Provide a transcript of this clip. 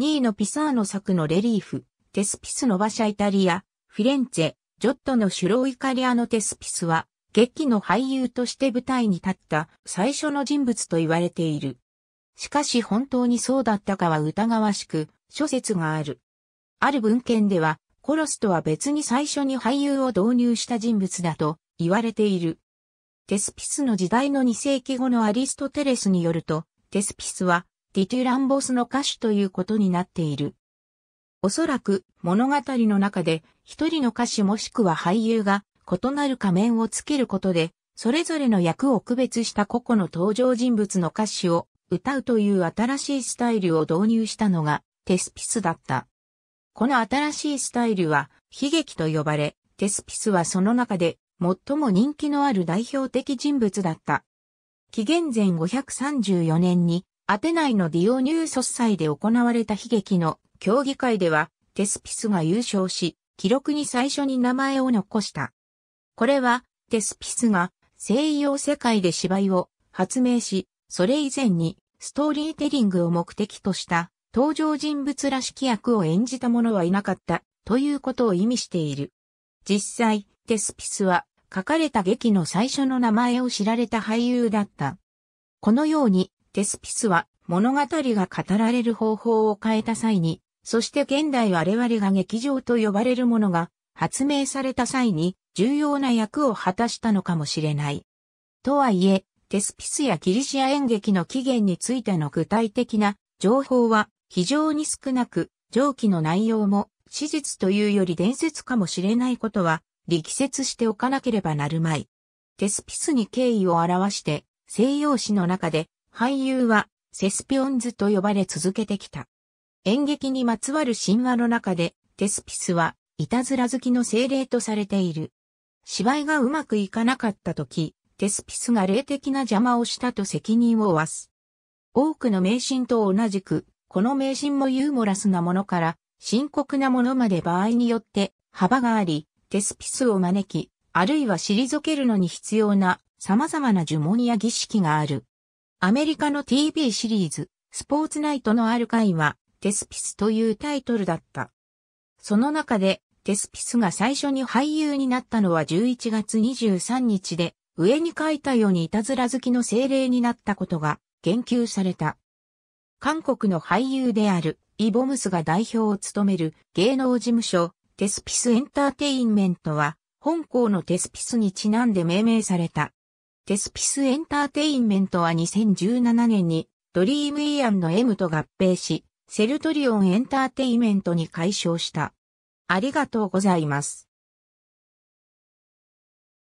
2位のピサーノ作のレリーフ、テスピスの馬車イタリア、フィレンツェ、ジョットのシュロイカリアのテスピスは、劇の俳優として舞台に立った最初の人物と言われている。しかし本当にそうだったかは疑わしく、諸説がある。ある文献では、コロスとは別に最初に俳優を導入した人物だと言われている。テスピスの時代の2世紀後のアリストテレスによると、テスピスはディトゥランボスの歌手ということになっている。おそらく物語の中で一人の歌手もしくは俳優が異なる仮面をつけることで、それぞれの役を区別した個々の登場人物の歌詞を歌うという新しいスタイルを導入したのがテスピスだった。この新しいスタイルは悲劇と呼ばれ、テスピスはその中で最も人気のある代表的人物だった。紀元前534年にアテナイのディオニューソス祭で行われた悲劇の競技会では、テスピスが優勝し、記録に最初に名前を残した。これは、テスピスが西洋世界で芝居を発明し、それ以前にストーリーテリングを目的とした登場人物らしき役を演じた者はいなかったということを意味している。実際、テスピスは書かれた劇の最初の名前を知られた俳優だった。このようにテスピスは物語が語られる方法を変えた際に、そして現代我々が劇場と呼ばれるものが発明された際に重要な役を果たしたのかもしれない。とはいえ、テスピスやギリシア演劇の起源についての具体的な情報は非常に少なく、上記の内容も史実というより伝説かもしれないことは力説しておかなければなるまい。テスピスに敬意を表して西洋史の中で俳優はセスピオンズと呼ばれ続けてきた。演劇にまつわる神話の中でテスピスはいたずら好きの精霊とされている。芝居がうまくいかなかった時、テスピスが霊的な邪魔をしたと責任を負わす。多くの迷信と同じく、この迷信もユーモラスなものから深刻なものまで場合によって幅があり、テスピスを招き、あるいは退けるのに必要な様々な呪文や儀式がある。アメリカの TV シリーズ、スポーツナイトのある回は、テスピスというタイトルだった。その中で、テスピスが最初に俳優になったのは11月23日で、上に書いたようにいたずら好きの精霊になったことが言及された。韓国の俳優であるイ・ボムスが代表を務める芸能事務所テスピスエンターテインメントは本校のテスピスにちなんで命名された。テスピスエンターテインメントは2017年にドリームイアンの M と合併し、セルトリオンエンターテインメントに解消した。ありがとうございます。